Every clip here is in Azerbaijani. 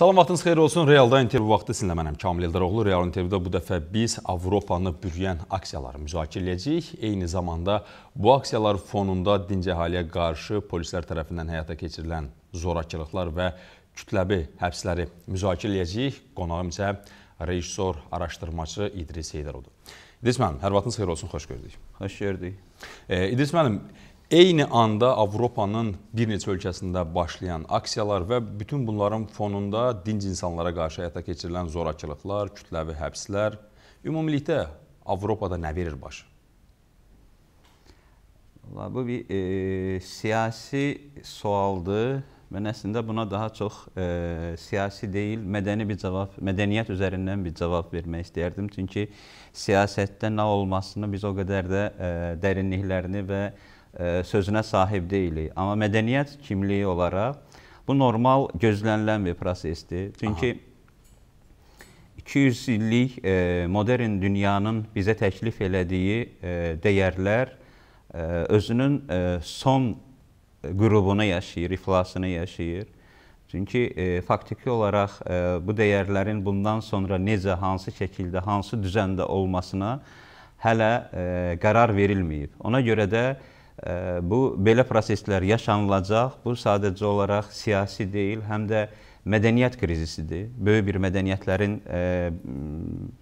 Salam vaxtınız xeyir olsun. Realda intervyu vaxtı sizinlə mənəm Kamil Eldaroğlu. Real intervyuda bu dəfə biz Avropanı bürüyən aksiyaları müzakirə edəcəyik. Eyni zamanda bu aksiyalar fonunda dinc əhaliyə qarşı polislər tərəfindən həyata keçirilən zorakılıqlar və kütləvi həbsləri müzakirə edəcəyik. Qonağım isə rejissor, araşdırmacı İdris Heydərovdur. İdris müəllim, hər vaxtınız xeyir olsun, xoş gördük. Xoş gördük. E, İdris müəllim, Eyni anda Avropanın bir neçə ölkəsində başlayan aksiyalar və bütün bunların fonunda dinc insanlara qarşı həyata keçirilən zorakılıqlar, kütləvi həbslər ümumilikdə Avropada nə verir baş? Vallahi bu bir e, siyasi sualdır. Mən əslində buna daha çox e, siyasi deyil, mədəni bir cavab, mədəniyyət üzərindən bir cavab vermək istəyərdim. Çünki siyasətdə nə olmasını biz o qədər də e, dərinliklərini və e, E, sözünə sahib deyilik. Amma mədəniyyət kimliyi olaraq bu normal gözlənilən bir prosesdir. Çünki Aha. 200 illik e, modern dünyanın bizə təklif elədiyi e, dəyərlər özünün son qrubunu yaşayır, iflasını yaşayır. Çünki e, faktiki olaraq e, bu dəyərlərin bundan sonra necə, hansı şəkildə, hansı düzəndə olmasına hələ e, qərar verilməyib. Ona görə də e, bu belə proseslər yaşanılacaq. Bu sadəcə olaraq siyasi deyil, həm də mədəniyyət krizisidir. Böyük bir mədəniyyətlərin e,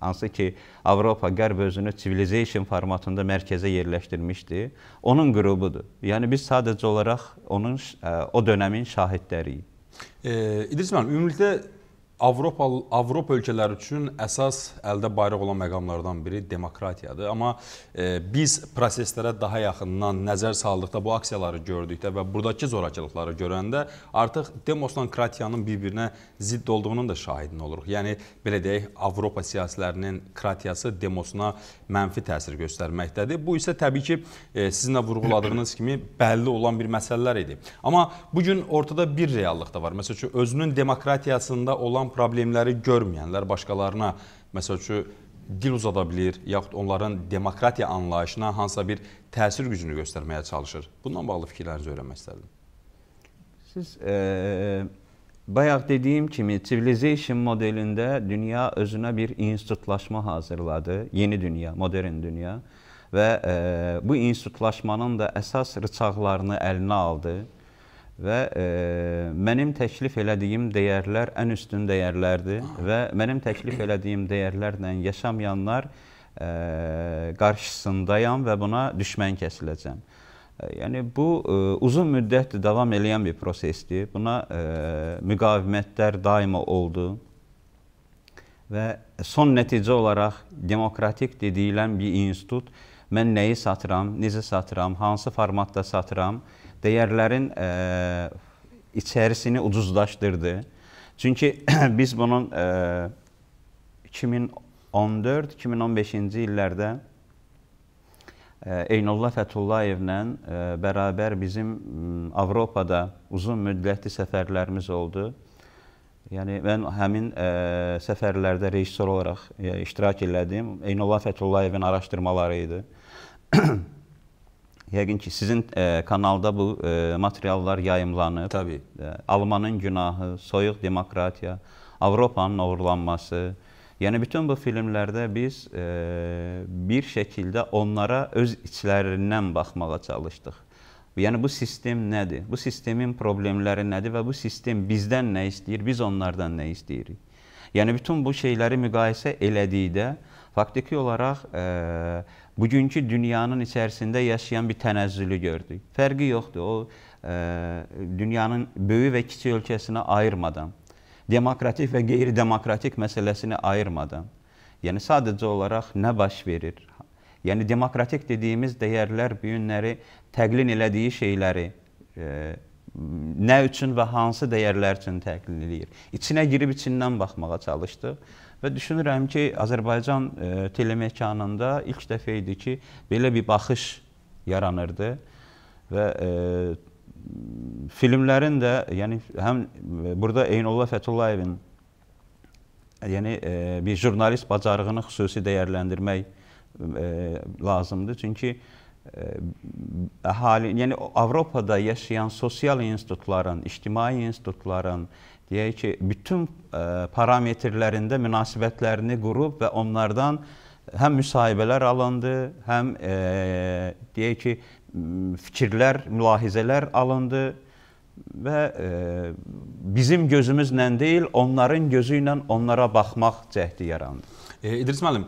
hansı ki, Avropa qərb özünü civilization formatında mərkəzə yerləşdirmişdi. Onun qrubudur. Yəni biz sadəcə olaraq onun e, o dövrün şahidləriyik. E, İdris müəllim, ümumilikdə Avropa Avropa ölkələri üçün əsas əldə bayraq olan məqamlardan biri demokratiyadır. Amma e, biz proseslərə daha yaxından nəzər saldıqda bu aksiyaları gördükdə və burdakı zorakılıqları görəndə artıq demokratiyanın bir-birinə zidd olduğunun da şahidin oluruq. Yəni belə deyək, Avropa siyasilərinin kratiyası demosuna mənfi təsir göstərməkdədir. Bu isə təbii ki, e, sizin də vurğuladığınız kimi bəlli olan bir məsələlər idi. Amma bu gün ortada bir reallıq da var. Məsələn, özünün demokratiyasında olan problemləri görməyənlər başqalarına, məsəl üçün, dil uzada bilir, yaxud onların demokratiya anlayışına hansısa bir təsir gücünü göstərməyə çalışır. Bundan bağlı fikirlərinizi öyrənmək istərdim. Siz e, bayaq dediyim kimi civilization modelində dünya özünə bir institutlaşma hazırladı. Yeni dünya, modern dünya və e, bu institutlaşmanın da əsas rıçaqlarını əlinə aldı. E, və e, mənim təklif elədiyim dəyərlər ən üstün dəyərlərdir və mənim təklif elədiyim dəyərlərlə yaşamayanlar e, qarşısındayam və buna düşmən kəsiləcəm. E, yəni bu e, uzun müddətdir davam edən bir prosesdir. Buna e, müqavimətlər daima oldu. Və son nəticə olaraq demokratik dediyilən bir institut mən nəyi satıram, necə satıram, hansı formatda satıram, e, dəyərlərin ə, e, içərisini ucuzlaşdırdı. Çünki biz bunun 2014-2015-ci e, illərdə e, Eynullah Fətullayevlə bərabər bizim Avropada uzun müddətli səfərlərimiz oldu. Yəni mən həmin ə, səfərlərdə rejissor olaraq ə, iştirak elədim. Eynullah Fətullayevin araşdırmaları idi. Yəqin ki, sizin e, kanalda bu e, materiallar yayımlanıb. Təbii. E, Almanın günahı, soyuq demokratiya, Avropanın oğurlanması. Yəni bütün bu filmlərdə biz e, bir şəkildə onlara öz içlərindən baxmağa çalışdıq. Yəni bu sistem nədir? Bu sistemin problemləri nədir və bu sistem bizdən nə istəyir, biz onlardan nə istəyirik? Yəni bütün bu şeyləri müqayisə elədikdə faktiki olaraq e, bugünkü dünyanın içərisində yaşayan bir tənəzzülü gördük. Fərqi yoxdur. O ə, e, dünyanın böyük və kiçik ölkəsinə ayırmadan, demokratik və qeyri-demokratik məsələsini ayırmadan, yəni sadəcə olaraq nə baş verir? Yəni demokratik dediyimiz dəyərlər bu günləri təqlin elədiyi şeyləri ə, e, nə üçün və hansı dəyərlər üçün təqlil eləyir? İçinə girib içindən baxmağa çalışdıq Və düşünürəm ki, Azərbaycan e, telemekanında ilk dəfə idi ki, belə bir baxış yaranırdı və e, filmlərin də, yəni həm e, burada Eynolla Fətullayevin yəni e, bir jurnalist bacarığını xüsusi dəyərləndirmək e, lazımdır. Çünki e, əhali, yəni Avropada yaşayan sosial institutların, ictimai institutların, deyək ki, bütün e, parametrlərində münasibətlərini qurub və onlardan həm müsahibələr alındı, həm e, deyək ki, fikirlər, mülahizələr alındı və e, bizim gözümüzlə deyil, onların gözü ilə onlara baxmaq cəhdi yarandı. E, İdris müəllim,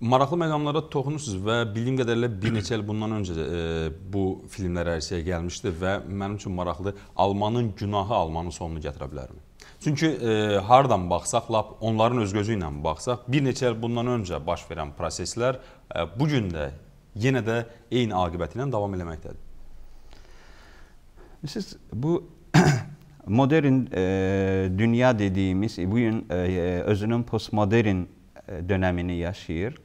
maraqlı məqamlara toxunursunuz və bildiyim qədərilə bir neçə il bundan öncə e, bu filmlər ərsəyə gəlmişdi və mənim üçün maraqlı Almanın günahı Almanın sonunu gətirə bilərmi? Çünki e, hardan baxsaq, lap onların öz gözü ilə baxsaq, bir neçə il bundan öncə baş verən proseslər e, bu gün də yenə də eyni aqibəti ilə davam eləməkdədir. Siz bu modern e, dünya dediğimiz bugün e, e, özünün postmodern e, dönemini yaşıyor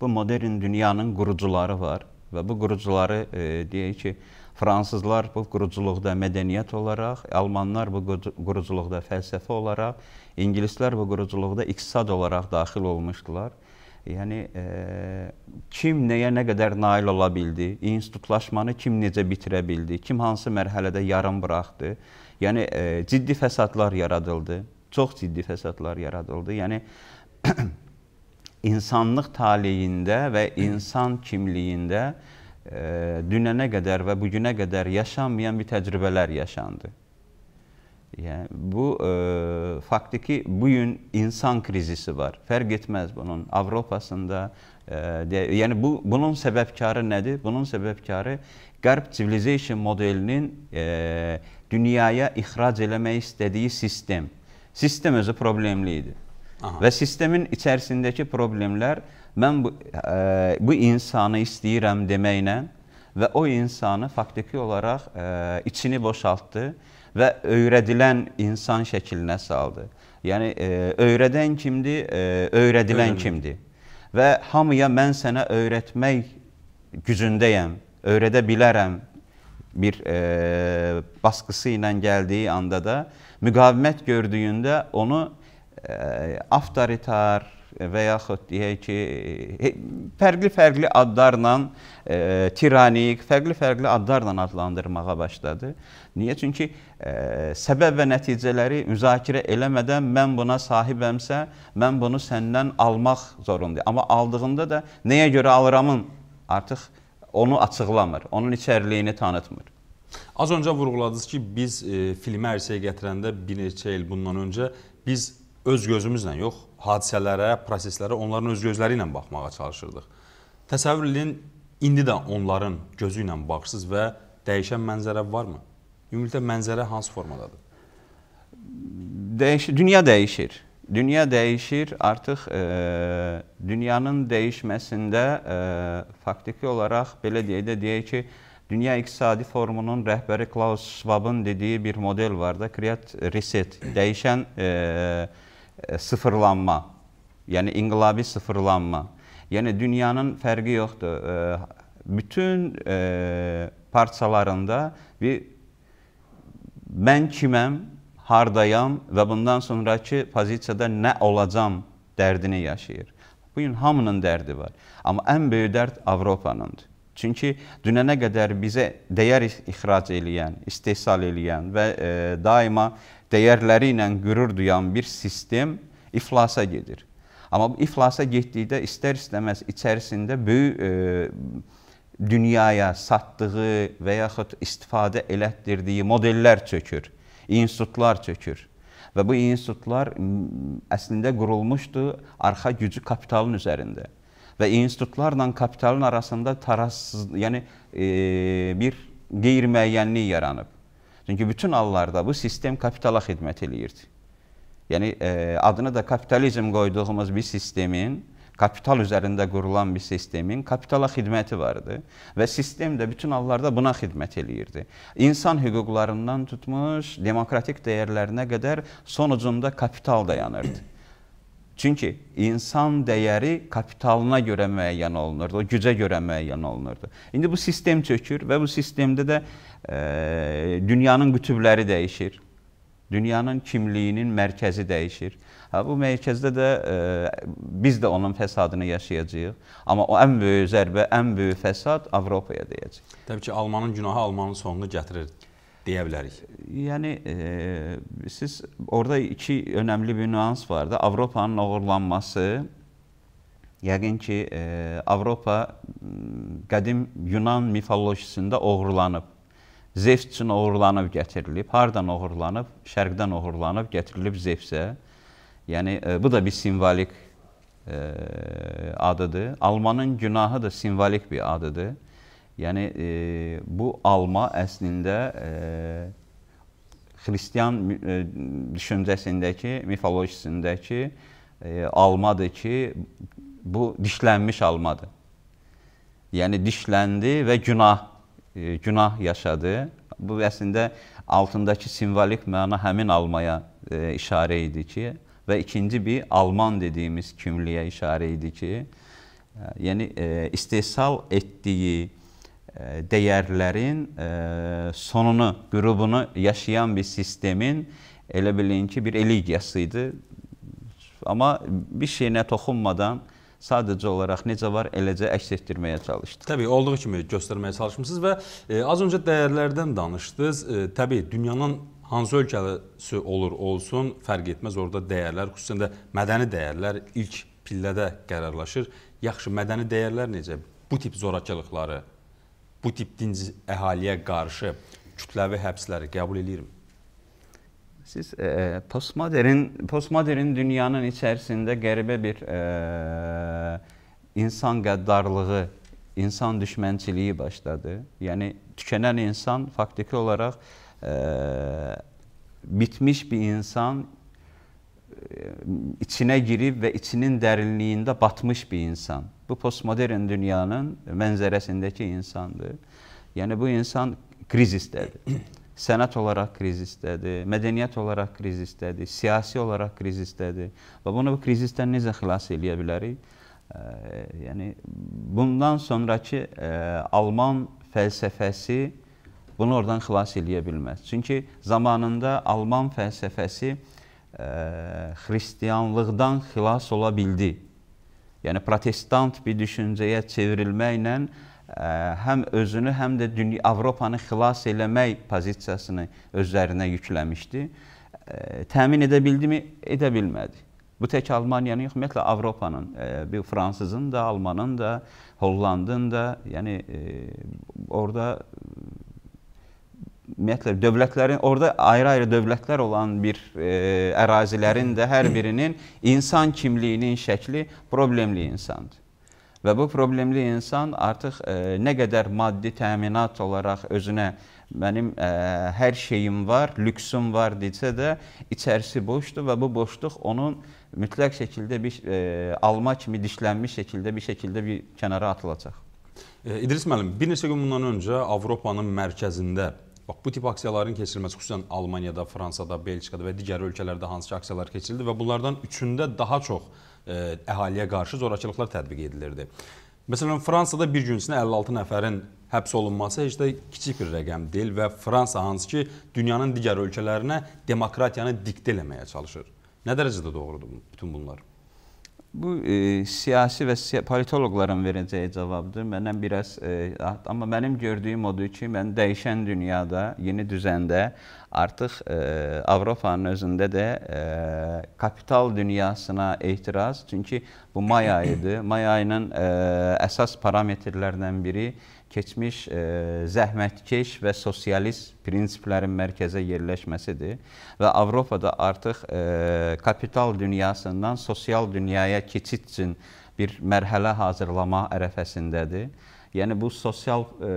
bu modern dünyanın qurucuları var və bu qurucuları e, deyək ki, fransızlar bu quruculuqda mədəniyyət olaraq, almanlar bu quruculuqda fəlsəfə olaraq, ingilislər bu quruculuqda iqtisad olaraq daxil olmuşdular. Yəni e, kim nəyə nə qədər nail ola bildi, institutlaşmanı kim necə bitirə bildi, kim hansı mərhələdə yarım buraxdı. Yəni e, ciddi fəsadlar yaradıldı. Çox ciddi fəsadlar yaradıldı. Yəni insanlıq taleyində və insan kimliyində e, dünənə qədər və bugünə qədər yaşanmayan bir təcrübələr yaşandı. Yəni bu e, faktiki bu gün insan krizisi var. Fərq etməz bunun Avropasında, e, yəni bu bunun səbəbkarı nədir? Bunun səbəbkarı Qərb civilization modelinin e, dünyaya ixrac eləmək istədiyi sistem. Sistem özü problemli idi. Aha. Və sistemin içərisindəki problemlər mən bu, ə, e, bu insanı istəyirəm deməklə və o insanı faktiki olaraq ə, e, içini boşaltdı və öyrədilən insan şəklinə saldı. Yəni ə, e, öyrədən kimdir, ə, öyrədilən Öyrənir. kimdir. Və hamıya mən sənə öyrətmək gücündəyəm, öyrədə bilərəm bir ə, baskısı ilə gəldiyi anda da müqavimət gördüyündə onu avtoritar və yaxud deyək ki, fərqli-fərqli e, adlarla e, tiranik, fərqli-fərqli adlarla adlandırmağa başladı. Niyə? Çünki e, səbəb və nəticələri müzakirə eləmədən mən buna sahibəmsə, mən bunu səndən almaq zorundayım. Amma aldığımda da nəyə görə alıramın artıq onu açıqlamır, onun içərliyini tanıtmır. Az öncə vurğuladınız ki, biz e, filmi ərsəyə gətirəndə bir neçə il bundan öncə biz öz gözümüzlə yox, hadisələrə, proseslərə onların öz gözləri ilə baxmağa çalışırdıq. Təsəvvür edin, indi də onların gözü ilə baxırsınız və dəyişən mənzərə varmı? Ümumilikdə mənzərə hansı formadadır? Dəyişir, dünya dəyişir. Dünya dəyişir. Artıq e, dünyanın dəyişməsində e, faktiki olaraq belə deyək də deyək ki, Dünya İqtisadi Forumunun rəhbəri Klaus Schwabın dediyi bir model var da, create reset, dəyişən e, E, sıfırlanma, yəni inqilabi sıfırlanma. Yəni dünyanın fərqi yoxdur. E, bütün e, parçalarında bir mən kiməm, hardayam və bundan sonrakı pozisiyada nə olacam dərdini yaşayır. Bu gün hamının dərdi var. Amma ən böyük dərd Avropanındır. Çünki dünənə qədər bizə dəyər ixrac eləyən, istehsal eləyən və e, daima dəyərləri ilə qürur duyan bir sistem iflasa gedir. Amma iflasa getdikdə istər-istəməz içərisində böyük e, dünyaya satdığı və yaxud istifadə elətdirdiyi modellər çökür, institutlar çökür. Və bu institutlar əslində qurulmuşdu arxa gücü kapitalın üzərində. Və institutlarla kapitalın arasında tarazsız, yəni e, bir qeyri-müəyyənlik yaranıb. Çünki bütün hallarda bu sistem kapitala xidmət eləyirdi. Yəni e, adını da kapitalizm qoyduğumuz bir sistemin kapital üzərində qurulan bir sistemin kapitala xidməti vardı və sistem də bütün hallarda buna xidmət eləyirdi. İnsan hüquqlarından tutmuş demokratik dəyərlərinə qədər sonucunda kapital dayanırdı. Çünki insan dəyəri kapitalına görə müəyyən olunurdu, o gücə görə müəyyən olunurdu. İndi bu sistem çökür və bu sistemdə də e, dünyanın qütübləri dəyişir. Dünyanın kimliyinin mərkəzi dəyişir. Hə bu mərkəzdə də e, biz də onun fəsadını yaşayacağıq. Amma o ən böyük zərbə, ən böyük fəsad Avropaya dəyəcək. Təbii ki, almanın günahı almanın sonunu gətirir deyə bilərik? Yəni e, siz orada iki önəmli bir nüans var da. Avropanın oğurlanması Yəqin ki, e, Avropa qədim Yunan mifologiyasında oğurlanıb. Zevs üçün oğurlanıb gətirilib. Hardan oğurlanıb? Şərqdən oğurlanıb gətirilib Zevsə. Yəni e, bu da bir simvolik e, adıdır. Almanın günahı da simvolik bir adıdır. Yəni e, bu alma əslində e, xristian e, düşüncəsindəki, mifolojisindəki e, almadır ki, bu dişlənmiş almadır. Yəni dişləndi və günah e, günah yaşadı. Bu əslində altındakı simvolik məna həmin almaya e, işarə idi ki, və ikinci bir alman dediyimiz kimliyə işarə idi ki, e, yəni e, istehsal etdiyi E, dəyərlərin e, sonunu, qrupunu yaşayan bir sistemin elə bilin ki, bir eligiyası idi. Amma bir şeyinə toxunmadan sadəcə olaraq necə var, eləcə əks etdirməyə çalışdıq. Təbii, olduğu kimi göstərməyə çalışmısınız və e, az öncə dəyərlərdən danışdınız. E, təbii, dünyanın hansı ölkəsi olur olsun, fərq etməz orada dəyərlər, xüsusən də mədəni dəyərlər ilk pillədə qərarlaşır. Yaxşı, mədəni dəyərlər necə? Bu tip zorakılıqları bu tip dinc əhaliyə qarşı kütləvi həbsləri qəbul eləyirmi? Siz e, e postmodern postmodern dünyanın içərisində qəribə bir e, insan qəddarlığı, insan düşmənçiliyi başladı. Yəni tükənən insan faktiki olaraq e, bitmiş bir insan e, içinə girib və içinin dərinliyində batmış bir insan. Bu postmodern dünyanın mənzərəsindəki insandır. Yəni bu insan krizisdədir. Sənət olaraq krizisdədir, mədəniyyət olaraq krizisdədir, siyasi olaraq krizisdədir. Və bunu bu krizisdən necə xilas eləyə bilərik? Ə, yəni bundan sonrakı ə, Alman fəlsəfəsi bunu oradan xilas eləyə bilməz. Çünki zamanında Alman fəlsəfəsi ə, xristianlıqdan xilas ola bildi. Yəni protestant bir düşüncəyə çevrilməklə ə, e, həm özünü, həm də dünya Avropanı xilas eləmək pozisiyasını özlərinə yükləmişdi. Ə, e, təmin edə bildimi? Edə bilmədi. Bu tək Almaniyanın yox, ümumiyyətlə Avropanın, ə, e, bir fransızın da, almanın da, Hollandın da, yəni ə, orada ümumiyyətlə dövlətlərin orada ayrı-ayrı dövlətlər olan bir e, ərazilərin də hər birinin insan kimliyinin şəkli problemli insandır. Və bu problemli insan artıq e, nə qədər maddi təminat olaraq özünə mənim ə, e, hər şeyim var, lüksüm var desə də içərisi boşdur və bu boşluq onun mütləq şəkildə bir ə, e, alma kimi dişlənmiş şəkildə bir şəkildə bir kənara atılacaq. E, İdris müəllim, bir neçə gün bundan öncə Avropanın mərkəzində Bax bu tip aksiyaların keçirilməsi xüsusən Almaniyada, Fransada, Belçikada və digər ölkələrdə hansı ki aksiyalar keçirildi və bunlardan üçündə daha çox ə, e, əhaliyə qarşı zorakılıqlar tətbiq edilirdi. Məsələn, Fransada bir gün içində 56 nəfərin həbs olunması heç də kiçik bir rəqəm deyil və Fransa hansı ki dünyanın digər ölkələrinə demokratiyanı diktə eləməyə çalışır. Nə dərəcədə doğrudur bütün bunlar? Bu e, siyasi və siya politoloqların verəcəyi cavabdır. Məndən biraz e, amma mənim gördüyüm odur ki, mən dəyişən dünyada, yeni düzəndə artıq e, Avropanın özündə də e, kapital dünyasına ehtiras, çünki bu may ayıdır. May ayının e, əsas parametrlərindən biri keçmiş e, zəhmətkeş və sosialist prinsiplərin mərkəzə yerləşməsidir və Avropada artıq e, kapital dünyasından sosial dünyaya keçid üçün bir mərhələ hazırlama ərəfəsindədir. Yəni bu sosial e, e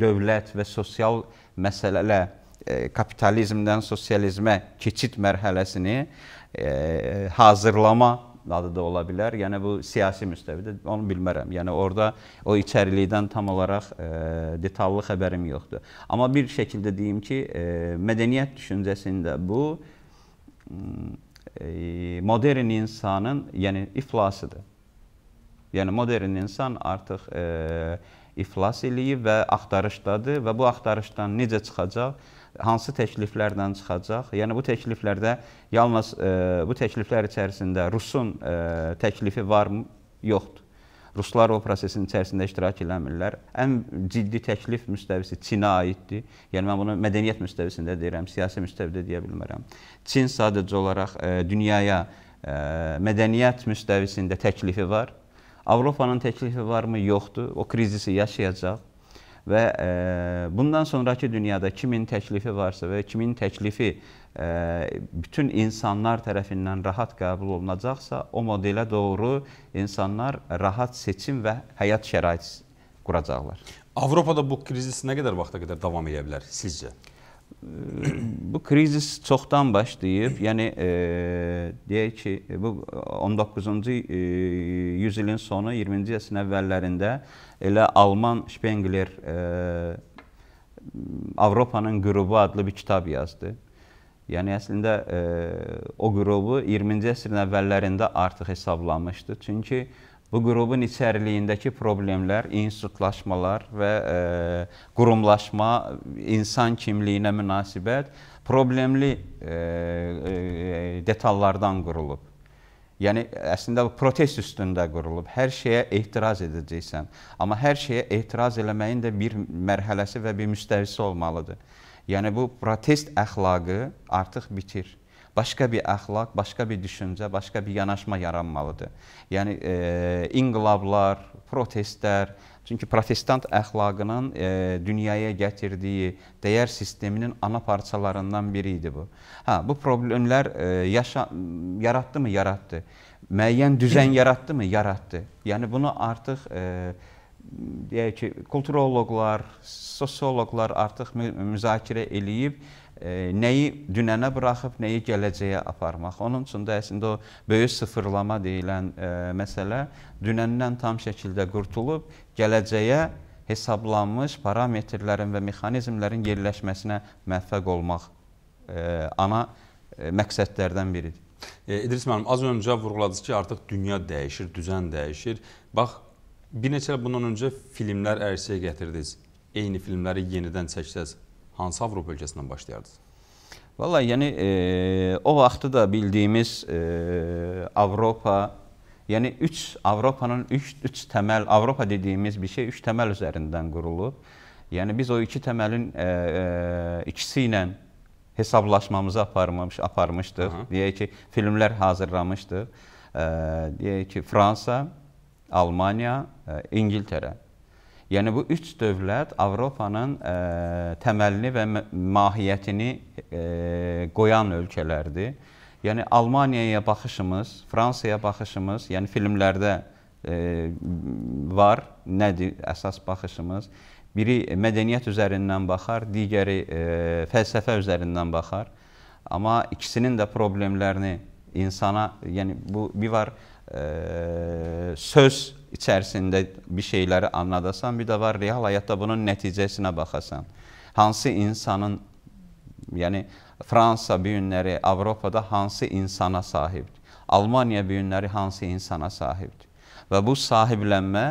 dövlət və sosial məsələlər E, kapitalizmdən sosializmə keçid mərhələsini e, hazırlama adı da ola bilər. Yəni bu siyasi müstəvidə onu bilmərəm. Yəni orada o içəriliyidən tam olaraq e, detallı xəbərim yoxdur. Amma bir şəkildə deyim ki, e, mədəniyyət düşüncəsində bu e, modern insanın, yəni iflasıdır. Yəni modern insan artıq e, iflas eləyib və axtarışdadır və bu axtarışdan necə çıxacaq? hansı təkliflərlə çıxacaq? Yəni bu təkliflərdə yalnız e, bu təkliflər içərisində Rusun e, təklifi varmı? Yoxdur. Ruslar o prosesin içərisində iştirak eləmirlər. Ən ciddi təklif müstəvisi Çinə aiddir. Yəni mən bunu mədəniyyət müstəvisində deyirəm, siyasi müstəvidə deyə bilmərəm. Çin sadəcə olaraq e, dünyaya e, mədəniyyət müstəvisində təklifi var. Avropanın təklifi varmı? Yoxdur. O krizisi yaşayacaq və e, bundan sonrakı dünyada kimin təklifi varsa və kimin təklifi e, bütün insanlar tərəfindən rahat qəbul olunacaqsa, o modelə doğru insanlar rahat seçim və həyat şərait quracaqlar. Avropada bu krizis nə qədər vaxta qədər davam edə bilər sizcə? bu krizis çoxdan başlayıb. Yəni e, deyək ki, bu 19-cu e, yüzilin sonu 20-ci əsrin əvvəllərində elə Alman Spengler e, Avropanın qürubu adlı bir kitab yazdı. Yəni əslində e, o qürubu 20-ci əsrin əvvəllərində artıq hesablamışdı. Çünki e, Bu qrupun içərliyindəki problemlər, institutlaşmalar və e, qurumlaşma, insan kimliyinə münasibət problemli e, e, detallardan qurulub. Yəni əslində bu protest üstündə qurulub. Hər şeyə etiraz edəcəksən, amma hər şeyə etiraz eləməyin də bir mərhələsi və bir müstəvisi olmalıdır. Yəni bu protest əxlaqı artıq bitir başqa bir əxlaq, başqa bir düşüncə, başqa bir yanaşma yaranmalıdır. Yəni e, inqilablar, protestlər, çünki protestant əxlaqının e, dünyaya gətirdiyi dəyər sisteminin ana parçalarından biri idi bu. Hə, bu problemlər e, yaşa yaratdı mı? Yaratdı. Müəyyən düzən yaratdı mı? Yaratdı. Yəni bunu artıq e, deyək ki, kulturoloqlar, sosioloqlar artıq müzakirə eləyib nəyi dünənə buraxıb, nəyi gələcəyə aparmaq. Onun üçün də əslində o böyük sıfırlama deyilən ə, e, məsələ dünəndən tam şəkildə qurtulub, gələcəyə hesablanmış parametrlərin və mexanizmlərin yerləşməsinə müvəffəq olmaq ə, e, ana ə, e, məqsədlərdən biridir. İdris müəllim, az öncə vurğuladınız ki, artıq dünya dəyişir, düzən dəyişir. Bax, bir neçə bundan öncə filmlər ərsəyə gətirdiniz. Eyni filmləri yenidən çəksəz, hansı Avropa ölkəsindən başlayardınız? Valla, yəni e, o vaxtı da bildiyimiz e, Avropa, yəni 3 Avropanın 3 3 təməl Avropa dediyimiz bir şey 3 təməl üzərindən qurulub. Yəni biz o iki təməlin e, e, ikisi ilə hesablaşmamızı aparmamış, aparmışdıq. Aha. Deyək ki, filmlər hazırlamışdıq. E, deyək ki, Fransa, Almaniya, e, İngiltərə. Yəni bu üç dövlət Avropanın ə, e, təməlini və mahiyyətini ə, e, qoyan ölkələrdir. Yəni Almaniyaya baxışımız, Fransaya baxışımız, yəni filmlərdə ə, e, var. Nədir əsas baxışımız? Biri mədəniyyət üzərindən baxar, digəri ə, fəlsəfə üzərindən baxar. Amma ikisinin də problemlərini insana, yəni bu bir var ə, söz içərisində bir şeyləri anladasan, bir də var real həyatda bunun nəticəsinə baxasan. Hansı insanın, yəni Fransa bu günləri Avropada hansı insana sahibdir? Almaniya bu günləri hansı insana sahibdir? Və bu sahiblənmə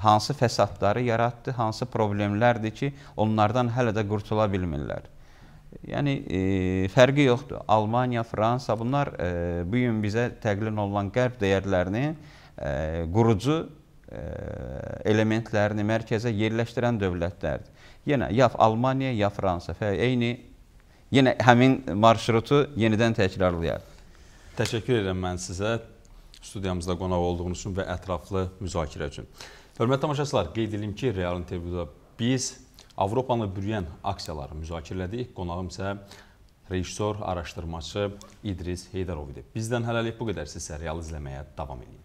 hansı fəsadları yaratdı, hansı problemlərdir ki, onlardan hələ də qurtula bilmirlər. Yəni e, fərqi yoxdur. Almaniya, Fransa bunlar e, bu gün bizə təqdim olunan qərb dəyərlərini e, qurucu E, elementlərini mərkəzə yerləşdirən dövlətlərdir. Yenə ya Almaniya, ya Fransa, eyni yenə həmin marşrutu yenidən təkrarlayar. Təşəkkür edirəm mən sizə studiyamızda qonaq olduğunuz üçün və ətraflı müzakirə üçün. Hörmətli tamaşaçılar, qeyd edim ki, Real intervyuda biz Avropanı bürüyən aksiyaları müzakirələdik. Qonağım isə rejissor, araşdırmaçı İdris Heydarov idi. Bizdən hələlik bu qədər. Sizsə Real izləməyə davam edin.